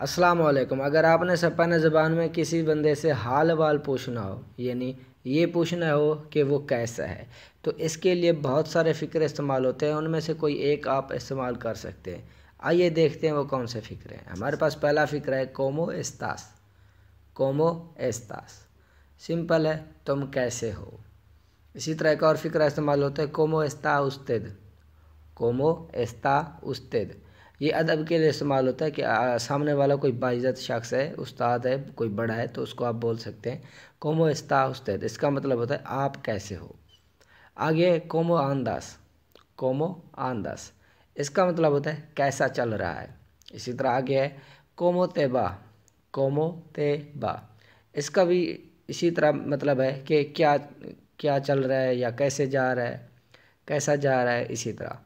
वालेकुम अगर आपने सपन ज़बान में किसी बंदे से हाल वाल पूछना हो यानी ये पूछना हो कि वो कैसा है तो इसके लिए बहुत सारे फ़िक्र इस्तेमाल होते हैं उनमें से कोई एक आप इस्तेमाल कर सकते हैं आइए देखते हैं वो कौन से फ़िक्र हैं हमारे पास पहला फ़िक्र है कोमो एस्तास कोमो एस्तास सिंपल है तुम कैसे हो इसी तरह का और फ़िक्र इस्तेमाल होता है कोमो एस्ता उस्तेद कोमो एस्ता उस्तेद ये अदब के लिए इस्तेमाल होता है कि सामने वाला कोई बाइज़त शख्स है उस्ताद है कोई बड़ा है तो उसको आप बोल सकते हैं कोमो इस्ता उस्ताद इसका मतलब होता है आप कैसे हो आगे कोमो आंदास कोमो आंदास इसका मतलब होता है कैसा चल रहा है इसी तरह आगे है कोमो तेबा कोमो तेबा इसका भी इसी तरह मतलब है कि क्या क्या चल रहा है या कैसे जा रहा है कैसा जा रहा है इसी तरह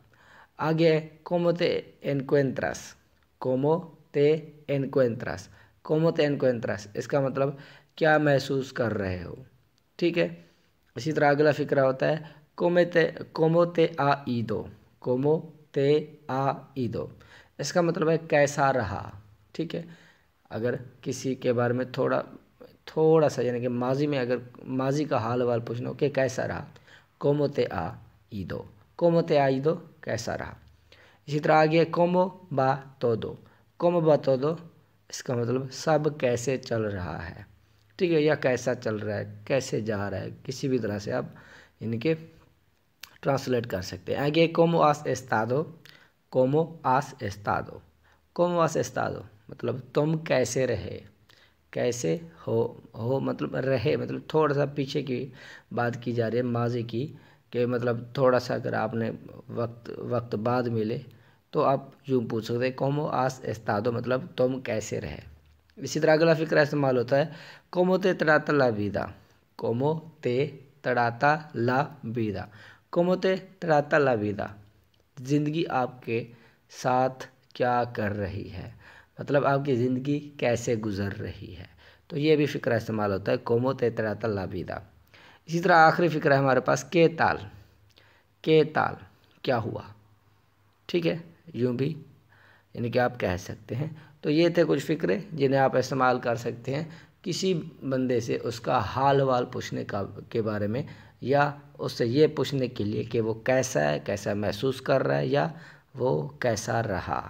Águia, ¿cómo te encuentras? ¿Cómo te encuentras? ¿Cómo te encuentras? इसका मतलब क्या महसूस कर रहे हो ठीक है इसी तरह अगला फिक्र होता है ते कोमो ते आ ईदो कोमो ते आ ईदो इसका मतलब है कैसा रहा ठीक है अगर किसी के बारे में थोड़ा थोड़ा सा यानी कि माजी में अगर माजी का हाल वाल पूछना हो कि कैसा रहा कोमो ते आ ईदो कोमो ते आई दो कैसा रहा इसी तरह आगे कोमो बा तो दो कोमो बा तो दो इसका मतलब सब कैसे चल रहा है ठीक है या कैसा चल रहा है कैसे जा रहा है किसी भी तरह से आप इनके ट्रांसलेट कर सकते हैं आगे कोमो आस एस्तादो कोमो आस एस्तादो कोमो आस एस्तादो मतलब तुम कैसे रहे कैसे हो हो मतलब रहे मतलब थोड़ा सा पीछे की बात की जा रही है माजी की कि मतलब थोड़ा सा अगर आपने वक्त वक्त बाद मिले तो आप यूँ पूछ सकते हैं कोमो आस एस्तादो मतलब तुम कैसे रहे इसी तरह अगला फिक्र इस्तेमाल होता है कोमो ते तड़ाता ला बीदा कोमो ते तड़ाता ला बीदा कोमो ते तड़ाता ला बीदा ज़िंदगी आपके साथ क्या कर रही है मतलब आपकी ज़िंदगी कैसे गुजर रही है तो ये भी फिक्र इस्तेमाल होता है कोमो ते तड़ाता ला बीदा इसी तरह आखिरी फिक्र है हमारे पास के ताल के ताल क्या हुआ ठीक है यूँ भी यानी कि आप कह सकते हैं तो ये थे कुछ फ़िक्रे जिन्हें आप इस्तेमाल कर सकते हैं किसी बंदे से उसका हाल वाल पूछने का के बारे में या उससे ये पूछने के लिए कि वो कैसा है कैसा महसूस कर रहा है या वो कैसा रहा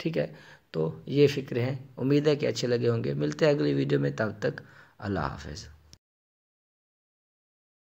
ठीक है तो ये फ़िक्र हैं उम्मीद है कि अच्छे लगे होंगे मिलते हैं अगली वीडियो में तब तक अल्लाह हाफिज़